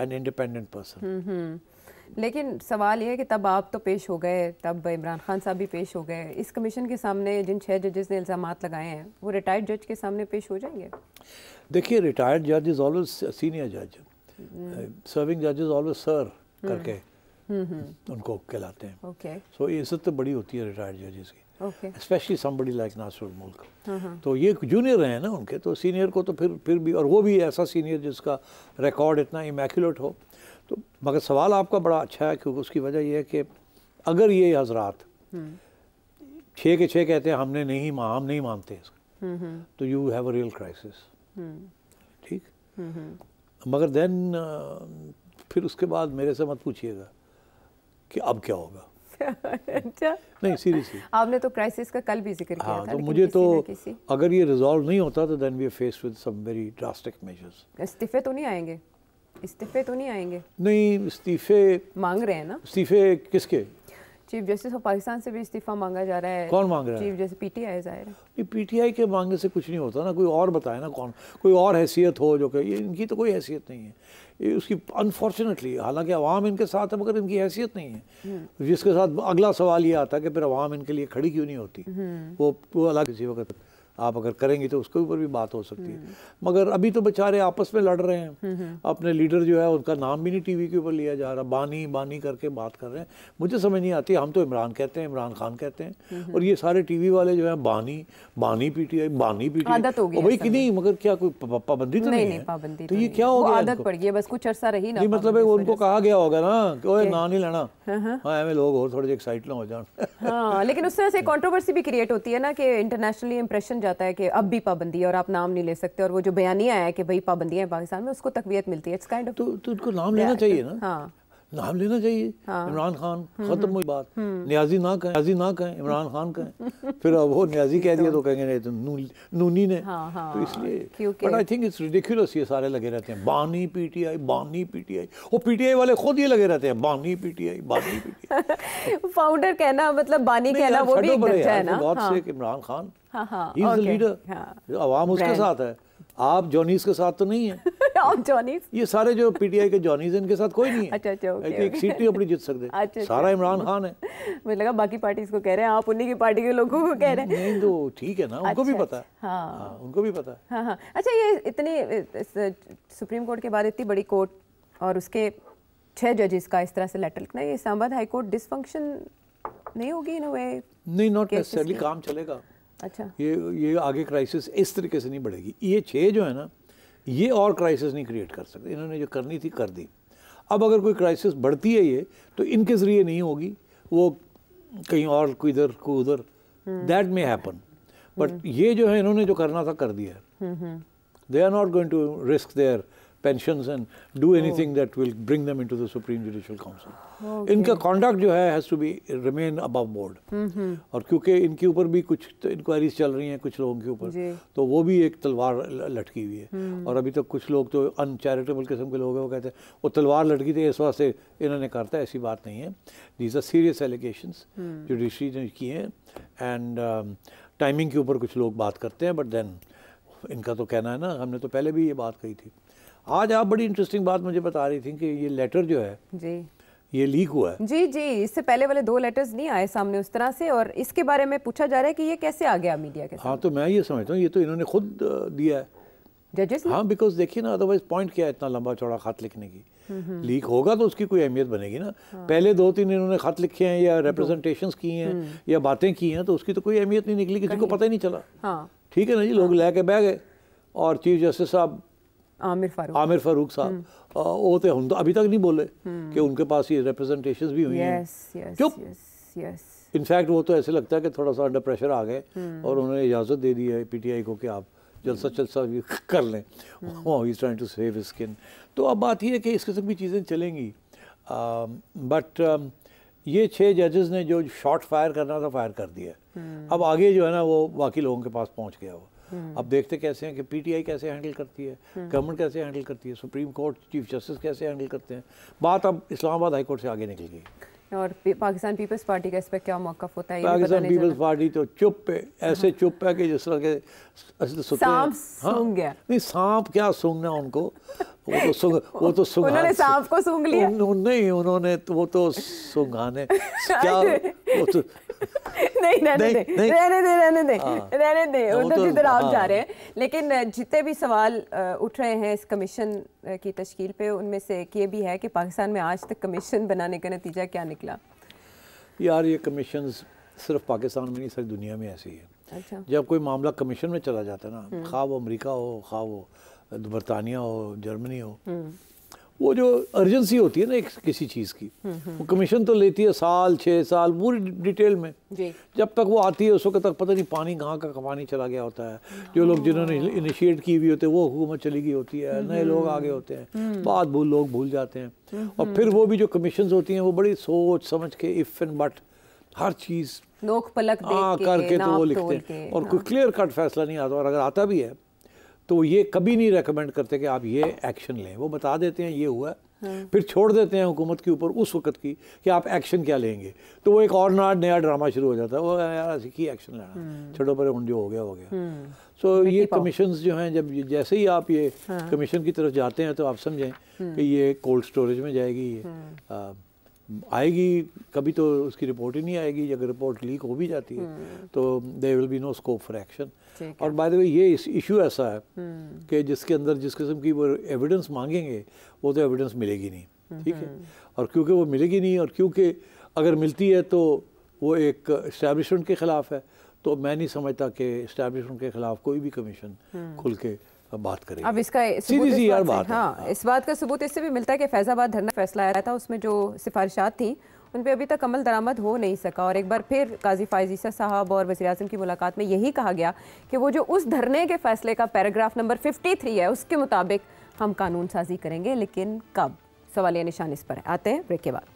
and independent person लेकिन सवाल यह है कि तब आप तो पेश हो गए तब इमरान खान साहब भी पेश हो गए इस कमीशन के सामने जिन छः जजेस ने इल्ज़ाम लगाए हैं वो रिटायर्ड जज के सामने पेश हो जाएंगे देखिए रिटायर्ड जज इज़ ऑलवेज सीनियर जज हम्म। सर्विंग जज इज़ ऑलवेज सर करके हम्म। हम्म, उनको कहलाते हैं ओके सो इज्जत तो बड़ी होती है रिटायर्ड जजेस की स्पेशली समबडी लाइक नासुर मुल्क तो ये जूनियर हैं ना उनके तो सीनियर को तो फिर फिर भी और वो भी ऐसा सीनियर जिसका रिकॉर्ड इतना इमेक्यूलेट हो तो मगर सवाल आपका बड़ा अच्छा है क्योंकि उसकी वजह यह है कि अगर ये हजरात हम्म। छः के छः कहते हैं हमने नहीं मा, हम नहीं मानते इसका हम्म, हम्म। तो you have a real crisis ठीक मगर देन फिर उसके बाद मेरे से मत पूछिएगा कि अब क्या होगा अच्छा। नहीं सीरियसली आपने तो क्राइसिस का कल भी जिक्र हाँ, किया था तो मुझे तो अगर ये रिजॉल्व नहीं होता तो then we face with some very drastic measures इस्तीफे तो नहीं आएंगे इस्तीफे तो नहीं आएंगे नहीं इस्तीफे मांग रहे हैं ना इस्तीफे किसके चीफ जस्टिस ऑफ पाकिस्तान से भी इस्तीफा मांगा जा रहा है कौन मांग रहा है चीफ जस्टिस पीटीआई जाहिर है पीटीआई के मांगने से कुछ नहीं होता ना कोई और बताए ना कौन कोई और हैसियत हो जो कि इनकी तो कोई हैसियत नहीं है ये उसकी अनफॉर्चुनेटली हालांकि अवाम इनके साथ है मगर इनकी हैसियत नहीं है हम्म। जिसके साथ अगला सवाल ये आता है कि फिर अवाम इनके लिए खड़ी क्यों नहीं होती हम्म। वो वो अलग किसी वक्त आप अगर करेंगे तो उसके ऊपर भी बात हो सकती है हम्म। मगर अभी तो बेचारे आपस में लड़ रहे हैं हम्म, हम्म। अपने लीडर जो है उनका नाम भी नहीं टीवी के ऊपर लिया जा रहा बानी बानी करके बात कर रहे हैं मुझे समझ नहीं आती हम तो इमरान कहते हैं इमरान खान कहते हैं और ये सारे टीवी वाले जो है बानी बानी पीटीआई बानी पीटीआई भाई कि नहीं मगर क्या कोई पाबंदी तो नहीं पाबंदी तो, तो ये क्या हो गया आदत पड़ गई बस कुछ अरसा रही ना मतलब उनको कहा गया होगा ना कि ना नहीं लेना हाँ, हाँ।, हाँ लोग और थोड़े एक्साइट ना हो जाए हाँ, लेकिन से कॉन्ट्रोवर्सी भी क्रिएट होती है ना कि इंटरनेशनली इंप्रेशन जाता है कि अब भी पाबंदी है और आप नाम नहीं ले सकते और वो जो बयानिया है कि भाई पाबंदियाँ पाकिस्तान में उसको तकवीत मिलती है इट्स काइंड ऑफ तो उनको नाम लेना चाहिए ना हाँ नाम लेना चाहिए हाँ। इमरान खान हम्म, खत्म हम्म। हुई बात हम्म। न्याजी ना कहें न्याजी ना कहें इमरान खान कहें फिर अब वो न्याजी कह तो दिया तो कहेंगे नहीं तो नूनी ने हाँ, हाँ। तो इसलिए but I think it's ridiculous ये सारे लगे रहते हैं बानी पीटीआई बानी पीटीआई वो पीटीआई वाले खुद ये लगे रहते हैं बानी पीटीआई बानी पीटीआई फाउंडर कहना मतलब बानी कहना वो भी एक है ना बहुत से इमरान खान लीडर हाँ, हाँ, हाँ, आवाम उसके साथ है आप जॉनीस के साथ तो नहीं है आप ये सारे जो पीटीआई के जॉनीस इनके साथ कोई नहीं है अच्छा अच्छा okay. एक सीट नहीं अपनी जीत सकते अच्छा, अच्छा। सारा इमरान खान है मुझे लगा बाकी पार्टीज को कह रहे हैं आप उन्हीं की पार्टी के लोगों को कह रहे हैं नहीं तो ठीक है ना उनको भी अच्छा, पता है अच्छा, हाँ उनको भी पता है हाँ हाँ अच्छा ये इतनी सुप्रीम कोर्ट के बाद इतनी बड़ी कोर्ट और उसके छह जजेस का इस तरह से लेटर लिखना ये इस्लामाबाद हाई कोर्ट डिसफंक्शन नहीं होगी इन वे नहीं नॉट नेसेसरली काम चलेगा अच्छा ये ये आगे क्राइसिस इस तरीके से नहीं बढ़ेगी ये छः जो है ना ये और क्राइसिस नहीं क्रिएट कर सकते इन्होंने जो करनी थी कर दी अब अगर कोई क्राइसिस बढ़ती है ये तो इनके ज़रिए नहीं होगी वो कहीं और कोई इधर को उधर दैट मे हैपन बट ये जो है इन्होंने जो करना था कर दिया they are not going to risk their pension and do anything that will bring them into the Supreme Judicial Council इनका कॉन्डक्ट जो है has to be remain above board और क्योंकि इनके ऊपर भी कुछ इंक्वायरीज तो चल रही हैं कुछ लोगों के ऊपर तो वो भी एक तलवार लटकी हुई है हम्म। और अभी तक कुछ लोग तो अनचैरिटेबल किस्म के लोग हैं वो कहते हैं वो तलवार लटकी थी इस वास्ते इन्होंने करता है ऐसी बात नहीं है these are serious allegation judiciary ने की हैं एंड टाइमिंग um, के ऊपर कुछ लोग बात करते हैं बट देन इनका तो कहना है ना हमने तो पहले भी ये बात कही थी आज आप बड़ी इंटरेस्टिंग बात मुझे बता रही थी कि ये लेटर जो है जी ये लीक हुआ है जी जी इससे पहले वाले दो लेटर्स नहीं आए सामने उस तरह से और इसके बारे में पूछा जा रहा है कि ये कैसे आ गया मीडिया के हाँ तो मैं ये समझता हूँ ये तो इन्होंने खुद दिया है जजेस हाँ बिकॉज देखिए ना अदरवाइज पॉइंट क्या है इतना लंबा चौड़ा खत लिखने की लीक हम्म, हम्म। होगा तो उसकी कोई अहमियत बनेगी ना हाँ। पहले दो तीन इन्होंने खत लिखे हैं या रिप्रेजेंटेशन की हैं हम्म। या बातें की हैं तो उसकी तो कोई अहमियत नहीं निकली किसी को पता ही नहीं चला हाँ। ठीक है ना जी लोग हाँ। लेके बह गए और चीफ जस्टिस साहब फारूक आमिर फारूक साहब हम्म। वो तो हम तो अभी तक नहीं बोले हम्म। कि उनके पास ये रिप्रेजेंटेशंस भी हुई हैं यस इनफैक्ट वो तो ऐसे लगता है कि थोड़ा सा अंडर प्रेशर आ गए हम्म। और उन्होंने इजाज़त दे दी है पीटीआई को कि आप जलसा जलसा कर लें is trying to save skin तो अब बात यह है कि इस किस्म की चीज़ें चलेंगी बट um, um, ये छः जजेस ने जो शॉट फायर करना था फायर कर दिया अब आगे जो है ना वो बाकी लोगों के पास पहुंच गया वो हम्म। अब देखते कैसे हैं कि पीटीआई कैसे हैंडल करती है गवर्नमेंट हम्म। कैसे हैंडल करती है सुप्रीम कोर्ट चीफ जस्टिस कैसे हैंडल करते हैं बात अब इस्लामाबाद हाई कोर्ट से आगे निकल गई और पाकिस्तान पीपल्स पार्टी का इस पर क्या मौका होता है पाकिस्तान पीपल्स पार्टी तो चुप पे हाँ। ऐसे चुप है कि जिस तरह के सांप हाँ। सूंग गया नहीं सांप क्या सूंघना उनको वो तो सुंग वो तो सुंग उन्होंने सांप को सूंघ लिया उन, नहीं उन्होंने तो वो तो सुंघाने क्या वो तो नहीं रहने दे रहने दे रहने दे रहने दे उधर तो जिधर आप हाँ। जा रहे हैं लेकिन जितने भी सवाल उठ रहे हैं इस कमीशन की तश्कील पे उनमें से एक ये भी है कि पाकिस्तान में आज तक कमीशन बनाने का नतीजा क्या निकला यार ये कमीशन सिर्फ पाकिस्तान में नहीं सारी दुनिया में ऐसी है अच्छा। जब कोई मामला कमीशन में चला जाता है ना हम्म। खा वो अमरीका हो खा वो बरतानिया हो जर्मनी हो हम्म। वो जो अर्जेंसी होती है ना एक किसी चीज़ की हम्म, हम्म। वो कमीशन तो लेती है साल छः साल पूरी डिटेल में जब तक वो आती है उस वक्त तक पता नहीं पानी कहाँ का पानी चला गया होता है जो लोग हाँ। जिन्होंने इनिशिएट की हुई होते हैं वो हुकूमत चली गई होती है हम्म, नए लोग आगे होते हैं बाद भूल लोग भूल जाते हैं और फिर वो भी जो कमीशन होती हैं वो बड़ी सोच समझ के इफ़ एंड बट हर चीज़ पलक हाँ करके तो वो लिखते हैं और कोई क्लियर हाँ। कट फैसला नहीं आता और अगर आता भी है तो ये कभी नहीं रेकमेंड करते कि आप ये एक्शन लें वो बता देते हैं ये हुआ हाँ। फिर छोड़ देते हैं हुकूमत के ऊपर उस वक्त की कि आप एक्शन क्या लेंगे तो वो एक और ना नया ड्रामा शुरू हो जाता है वो यार की एक्शन लेना हाँ। छोटो पर जो हो गया हो गया सो हाँ। so ये कमीशन जो हैं जब जैसे ही आप ये हाँ। कमीशन की तरफ जाते हैं तो आप समझें कि ये कोल्ड स्टोरेज में जाएगी ये आएगी कभी तो उसकी रिपोर्ट ही नहीं आएगी अगर रिपोर्ट लीक हो भी जाती है हम्म। तो there will be no scope for action और बाय द वे ये इशू ऐसा है हम्म। कि जिसके अंदर जिस किस्म की वो एविडेंस मांगेंगे वो तो एविडेंस मिलेगी नहीं ठीक है हम्म। और क्योंकि वो मिलेगी नहीं और क्योंकि अगर मिलती है तो वो एक इस्टेब्लिशमेंट के ख़िलाफ़ है तो मैं नहीं समझता कि इस्टेब्लिशमेंट के ख़िलाफ़ कोई भी कमीशन खुल के बात करें अब इसका सीधी सी यार बात हाँ, हाँ इस बात का सबूत इससे भी मिलता है कि फैजाबाद धरना फैसला आया था उसमें जो सिफारिशात थी उन पर अभी तक अमल दरामद हो नहीं सका और एक बार फिर काजी फायजीसा साहब और वजी अजम की मुलाकात में यही कहा गया कि वो जो उस धरने के फैसले का पैराग्राफ नंबर 53 है उसके मुताबिक हम कानून साजी करेंगे लेकिन कब सवालिया निशान इस पर आते हैं ब्रेक के बाद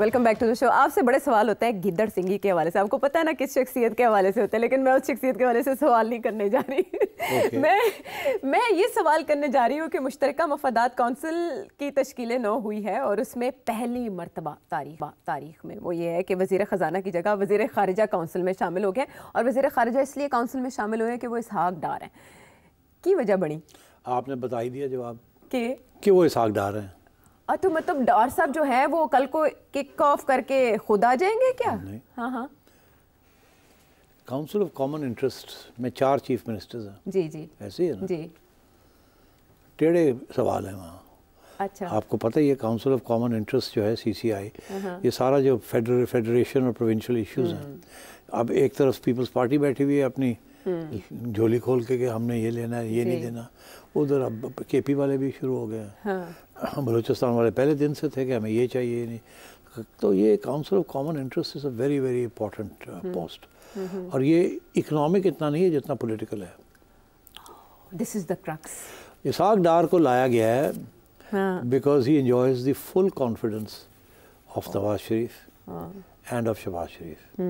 welcome back to the show आपसे बड़े सवाल होते हैं गिद्दड़ सिंगी के हवाले से आपको पता है ना किस शख्सियत के हवाले से होते हैं लेकिन मैं उस शख्सियत के हवाले से सवाल नहीं करने जा रही okay. मैं मैं ये सवाल करने जा रही हूँ कि मुश्तरक मफादात कौंसिल की तश्कील नौ हुई है और उसमें पहली मरतबा तारीख तारीख में वो ये है कि वजी ख़जाना की जगह वजी खारजा कौंसिल में शामिल हो गए और वजी खारजा इसलिए कौंसिल में शामिल हुए हैं कि वो इसहाक डार हैं की वजह बनी आपने बताई दिया जवाब कि वो डार हैं तो मतलब डॉर साहब जो है वो कल को किक ऑफ करके खुद आ जाएंगे क्या नहीं हाँ हाँ काउंसिल ऑफ कॉमन इंटरेस्ट में चार चीफ मिनिस्टर्स हैं जी जी ऐसे है ना जी टेढ़े सवाल हैं वहाँ अच्छा आपको पता ही है काउंसिल ऑफ कॉमन इंटरेस्ट जो है सीसीआई हाँ, हाँ। ये सारा जो फेडरल फेडरेशन और प्रोविंशियल इश्यूज हैं हम्म। अब एक तरफ पीपल्स पार्टी बैठी हुई है अपनी हम्म। झोली खोल के कि हमने ये लेना है ये नहीं देना उधर अब के पी वाले भी शुरू हो गए हैं हाँ। बलूचिस्तान वाले पहले दिन से थे कि हमें ये चाहिए नहीं तो ये council of common interest is a very very important post और ये इकोनॉमिक इतना नहीं है जितना पोलिटिकल है this is the crux Ishaq Dar को लाया गया है because he enjoys the full confidence of Nawaz Sharif and of Shahbaz Sharif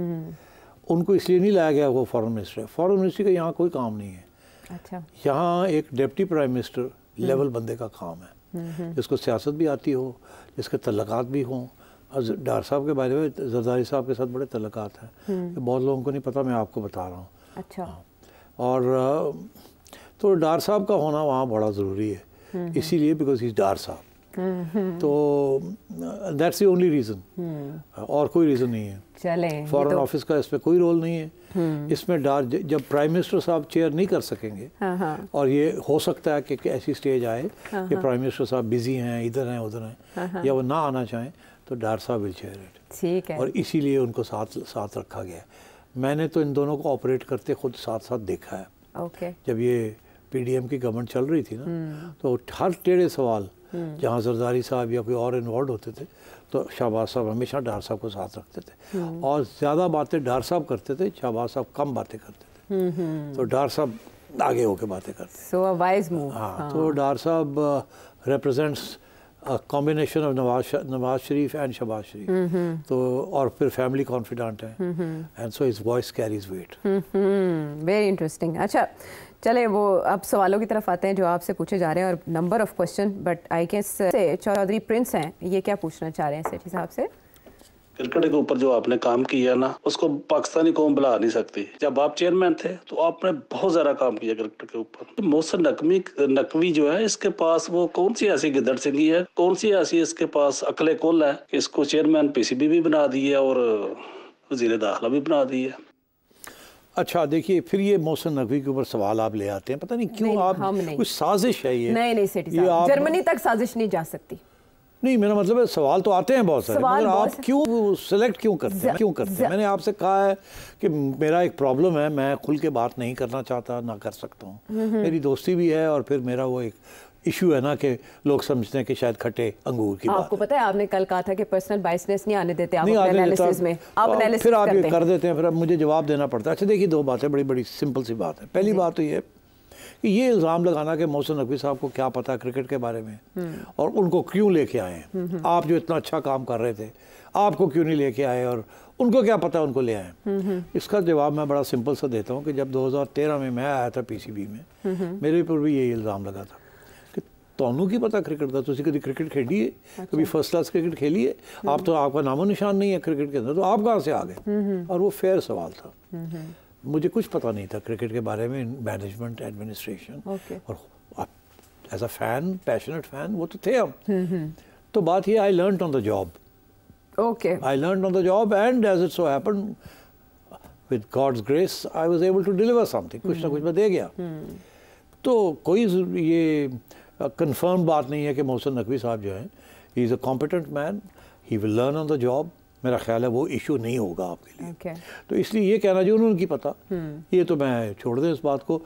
उनको इसलिए नहीं लाया गया वो फॉरेन मिनिस्टर है फॉरेन मिनिस्ट्री का यहाँ कोई काम नहीं है अच्छा यहाँ एक डिप्टी प्राइम मिनिस्टर हम्म। लेवल बंदे का काम है हम्म, हम्म। जिसको सियासत भी आती हो जिसके तलक़ात भी हों और डार साहब के बारे में जरदारी साहब के साथ बड़े तलक़ात हैं बहुत लोगों को नहीं पता मैं आपको बता रहा हूँ अच्छा हाँ। और तो डार साहब का होना वहाँ बड़ा ज़रूरी है इसीलिए बिकॉज इज़ डार साहब हम्म। तो दैट्स ओनली रीज़न और कोई रीज़न नहीं है फॉरेन ऑफिस तो... का इसमें कोई रोल नहीं है हम्म। इसमें डार जब प्राइम मिनिस्टर साहब चेयर नहीं कर सकेंगे हाँ, हाँ। और ये हो सकता है कि, कि ऐसी स्टेज आए हाँ, कि प्राइम मिनिस्टर साहब बिजी हैं इधर हैं उधर हैं या वो ना आना चाहें तो डार साहब विल चेयर इट ठीक है और इसीलिए उनको साथ साथ रखा गया मैंने तो इन दोनों को ऑपरेट करते खुद साथ साथ देखा है ओके जब ये पीडीएम की गवर्नमेंट चल रही थी ना हम्म। तो हर टेढ़े सवाल जहाँ जरदारी साहब या कोई और इन्वॉल्व होते थे तो शाहबाज साहब हमेशा डार साहब को साथ रखते थे हम्म। और ज़्यादा बातें डार साहब करते थे शाहबाज साहब कम बातें करते थे हम्म, हम्म। तो डार साहब आगे होके बातें करते so a wise move. हाँ, हाँ। तो डार साहब represents combination of Nawaz Nawaz Sharif and Shahbaz Sharif तो और फिर फैमिली कॉन्फिडेंट है and so his voice carries weight very interesting अच्छा चले वो अब सवालों की तरफ आते हैं जो आपसे पूछे जा रहे हैं और number of question but I guess Chaudhry prince हैं ये क्या पूछना चाह रहे हैं सेठी साहब से क्रिकेट के ऊपर जो आपने काम किया ना उसको पाकिस्तानी कौम बुला नहीं सकती जब आप चेयरमैन थे तो आपने बहुत ज्यादा काम किया क्रिकेट के ऊपर तो मोहसन नकवी नकवी जो है इसके पास वो कौन सी ऐसी गिदड़ सिंगी है कौन सी ऐसी इसके पास अकले कुल है इसको चेयरमैन पीसीबी भी बना दी है और वजीर दाखिला भी बना दी है अच्छा देखिए फिर ये मोहसिन नकवी के ऊपर सवाल आप ले आते हैं पता नहीं क्यों आप कुछ साजिश है ये नहीं नहीं सेठी साहब जर्मनी तक साजिश नहीं जा सकती नहीं मेरा मतलब है सवाल तो आते हैं बहुत सारे मगर आप क्यों सेलेक्ट क्यों करते हैं क्यों करते हैं मैंने आपसे कहा है कि मेरा एक प्रॉब्लम है मैं खुल के बात नहीं करना चाहता ना कर सकता हूँ हम्म, हम्म। मेरी दोस्ती भी है और फिर मेरा वो एक इशू है ना कि लोग समझते हैं कि शायद खटे अंगूर की आपको पता है आपने कल कहा था कि पर्सनल बाइसनेस नहीं आने देते आप नहीं आने एनालिसिस में आप एनालिसिस फिर आप ये कर देते हैं फिर अब मुझे जवाब देना पड़ता है अच्छा देखिए दो बातें बड़ी बड़ी सिंपल सी बात है पहली बात तो ये कि ये इल्ज़ाम लगाना कि मोहसिन नकवी साहब को क्या पता क्रिकेट के बारे में हम्म। और उनको क्यों लेके आए हम्म, हम्म। आप जो इतना अच्छा काम कर रहे थे आपको क्यों नहीं लेके आए और उनको क्या पता उनको ले आए इसका जवाब मैं बड़ा सिंपल सा देता हूँ कि जब 2013 में मैं आया था पीसीबी में मेरे ऊपर भी यही इल्ज़ाम लगा था तो ਕੀ ਪਤਾ ਕ੍ਰਿਕਟ ਦਾ ਤੁਸੀਂ ਕਦੀ ਕ੍ਰਿਕਟ ਖੇਡੀ ਹੈ ਕਦੀ ਫਸਟ ਕਲਾਸ ਕ੍ਰਿਕਟ ਖੇਲੀ ਹੈ ਆਪ तो आपका नामो निशान नहीं है क्रिकेट के अंदर तो आप कहाँ से आ गए हम्म, हम्म। और वो फेयर सवाल था हम्म, मुझे कुछ पता नहीं था क्रिकेट के बारे में मैनेजमेंट एडमिनिस्ट्रेशन और as a fan passionate fan वो तो थे हम तो बात ये I learn on the job okay I learn on the job and as it so happen with God's grace I was able to deliver something कुछ ना कुछ मैं दे गया तो कोई ये कन्फर्म बात नहीं है कि मोहसिन नकवी साहब जो हैं he is a competent man he will learn on the job मेरा ख्याल है वो इशू नहीं होगा आपके लिए okay. तो इसलिए ये कहना जो उन्होंने पता hmm. ये तो मैं छोड़ दें इस बात को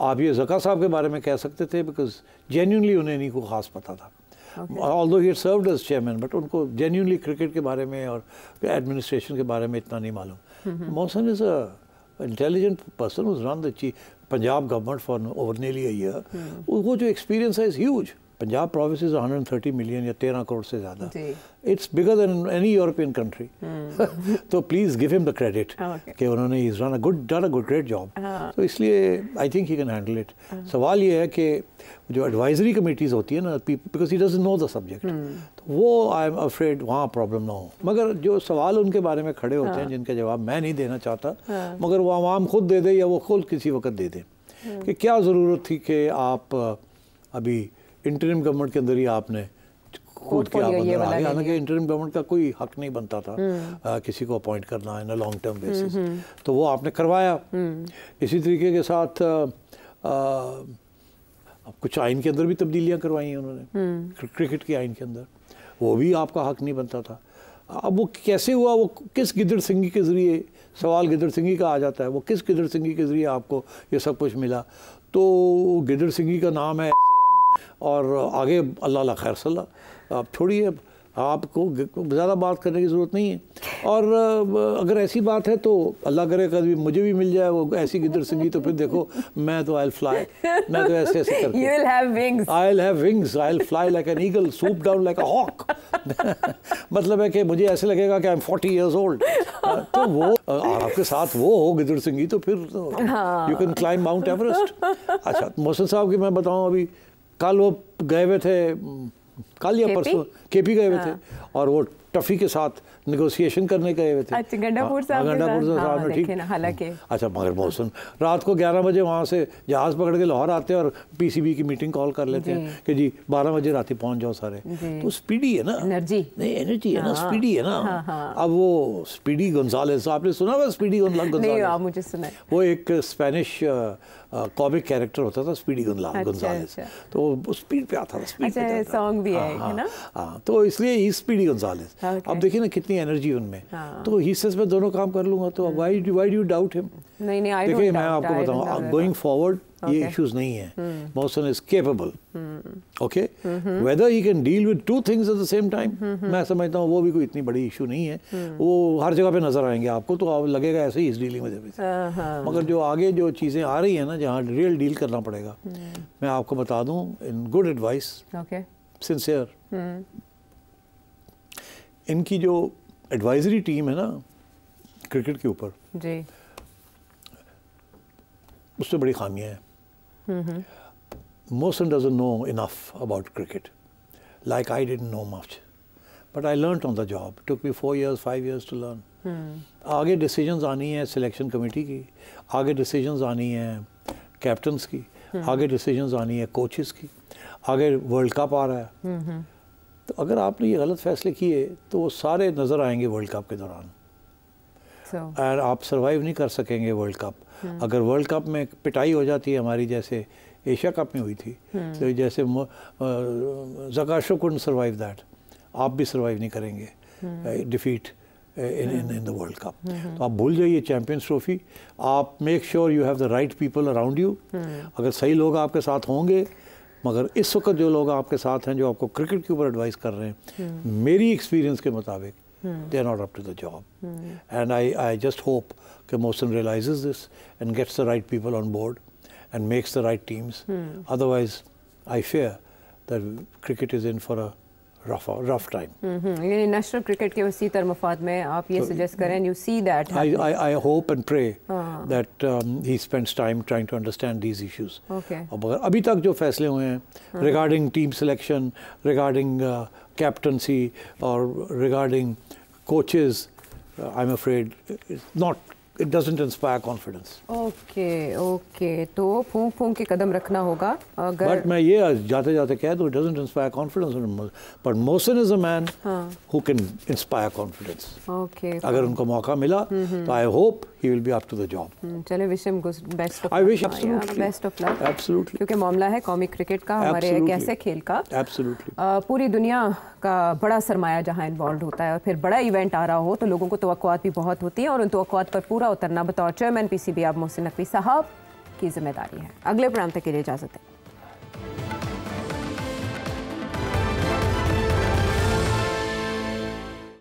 आप ये जका साहब के बारे में कह सकते थे बिकॉज जेन्यूनली उन्हें इन्हीं को खास पता था although he serve as chairman but उनको जेन्यूनली क्रिकेट के बारे में और एडमिनिस्ट्रेशन के बारे में इतना नहीं मालूम Mohsin is a intelligent person who's run the chief, Punjab government for over nearly a year, mm. wo jo experience hai is huge. Punjab hundred 130 million या 13 करोड़ से ज़्यादा it's bigger than any European country तो please give him the credit कि उन्होंने is run a good done a good great job तो इसलिए I think he can handle it सवाल ये है कि जो एडवाइजरी कमेटीज़ होती है ना because he does know the subject तो वो आई एम अफ्रेड वहाँ प्रॉब्लम ना हो मगर जो सवाल उनके बारे में खड़े होते हैं हाँ। जिनका जवाब मैं नहीं देना चाहता हाँ। मगर वो आवाम खुद दे दे या वो खुद किसी वक्त दे दें हाँ। कि क्या ज़रूरत थी कि आप अभी इंटरिम गवर्नमेंट के अंदर ही आपने खुद के आप अंदर आ गए हालांकि इंटरिम गवर्नमेंट का कोई हक नहीं बनता था हम्म। आ, किसी को अपॉइंट करना इन लॉन्ग टर्म बेसिस तो वो आपने करवाया हम्म। इसी तरीके के साथ कुछ आइन के अंदर भी तब्दीलियाँ करवाई हैं उन्होंने हम्म। क्रिकेट के आइन के अंदर वो भी आपका हक नहीं बनता था अब वो कैसे हुआ वो किस गिदड़ सिंगी के ज़रिए सवाल गिदड़ सिंगी का आ जाता है वो किस गिदड़ सिंगी के ज़रिए आपको ये सब कुछ मिला तो गिदड़ सिंगी का नाम है और आगे अल्लाह ला खैर सल्ला आप छोड़िए आपको ज़्यादा बात करने की ज़रूरत नहीं है और अगर ऐसी बात है तो अल्लाह करे कभी मुझे भी मिल जाए वो ऐसी गिदर सिंगी तो फिर देखो मैं तो आई फ्लाई मैं तो ऐसे ऐसे करती करके I have wings I fly like an eagle swoop down like a hawk मतलब है कि मुझे ऐसे लगेगा कि I am forty years old तो वो आपके साथ वो हो गिदर सिंगी तो फिर you can climb Mount Everest अच्छा मोहसिन साहब की मैं बताऊँ अभी कल वो गए हुए थे कल या परसों केपी गए हुए थे हाँ। और वो टफ़ी के साथ नेगोशिएशन करने गए हुए थे गंडापुर साहब हाँ, हाँ, साहब ने ठीक हालांकि अच्छा मगर मौसम रात को ग्यारह बजे वहाँ से जहाज़ पकड़ के लाहौर आते हैं और पीसीबी की मीटिंग कॉल कर लेते हैं कि जी बारह बजे रात पहुँच जाओ सारे तो स्पीडी है ना एनर्जी नहीं एनर्जी है ना स्पीडी हाँ। है ना अब वो स्पीडी गोंजालेस आपने सुना हुआ स्पीडी मुझे सुना वो एक स्पेनिश कॉमिक कैरेक्टर होता था स्पीडी अच्छा, गोंजालेस अच्छा। तो स्पीड पे आता था स्पीड अच्छा, सॉन्ग भी है ना तो इसलिए स्पीडी गोंजालेस अब देखिए ना कितनी इतनी एनर्जी उनमें हाँ। तो ही सेज मैं दोनों काम कर लूंगा तो why do why do doubt him नहीं नहीं आई डोंट मैं आपको बताऊं गोइंग फॉरवर्ड ये इश्यूज नहीं है Mohsin is capable okay whether he can deal with two things at the same time मैं समझता हूँ वो भी कोई इतनी बड़ी इशू नहीं है हम्म। वो हर जगह पे नजर आएंगे आपको तो आप लगेगा ऐसे ही इस डीलिंग में हाँ, हाँ। मगर जो आगे जो चीज़ें आ रही है ना जहाँ रियल डील करना पड़ेगा हम्म। मैं आपको बता दूँ इन गुड एडवाइस सिंसियर इनकी जो एडवाइजरी टीम है ना क्रिकेट के ऊपर जी उसमें बड़ी खामियां हैं Mohsin does know enough about cricket like I didn't know much but I learn on the job took me four years five years to learn आगे डिसीजंस आनी है सिलेक्शन कमेटी की आगे डिसीजंस आनी है कैप्टन हम्म। की आगे डिसीजंस आनी है कोचेस की आगे वर्ल्ड कप आ रहा है तो अगर आपने ये गलत फैसले किए तो वो सारे नज़र आएंगे वर्ल्ड कप के दौरान एंड so. आप सर्वाइव नहीं कर सकेंगे वर्ल्ड कप hmm. अगर वर्ल्ड कप में पिटाई हो जाती है हमारी जैसे एशिया कप में हुई थी hmm. तो जैसे जकाशो कुंड सर्वाइव दैट आप भी सर्वाइव नहीं करेंगे defeat in in in the World Cup तो आप भूल जाइए चैम्पियंस ट्रॉफी आप make sure you have the right people around you अगर सही लोग आपके साथ होंगे मगर इस वक्त जो लोग आपके साथ हैं जो आपको क्रिकेट के ऊपर एडवाइस कर रहे हैं मेरी एक्सपीरियंस के मुताबिक they are not up to the job and I I just hope कि Mohsin realise this and gets the right people on board and makes the right teams otherwise I fear that cricket is in for a rough, rough time. यानी national cricket के वसी तर मफाद में आप ये suggest करें and you see that. I I I hope and pray that um, he spends time trying to understand these issues. Okay. अब अभी तक जो फैसले हुए हैं regarding team selection, regarding uh, captaincy or regarding coaches, uh, I'm afraid it's not it doesn't inspire confidence okay okay तो फूंक फूंक के कदम रखना होगा अगर बट मैं ये जाते जाते कह दूं it doesn't inspire confidence but Mohsin is a man who can inspire confidence okay अगर उनको मौका मिला तो I hope he will be up to the job चले wish him best I wish absolutely best of luck absolutely क्योंकि मामला है comic cricket का हमारे कैसे खेल का एब्सोल्युटली पूरी दुनिया का बड़ा सरमाया जहां इन्वॉल्व होता है और फिर बड़ा इवेंट आ रहा हो तो लोगों को तवक्कात तो भी बहुत होती है और उन तवक्कात तो पर पूरा उतरना बतौर चेयरमैन पीसीबी अब मोहसिन नकवी साहब की जिम्मेदारी है अगले प्रोग्राम तक के लिए इजाजत है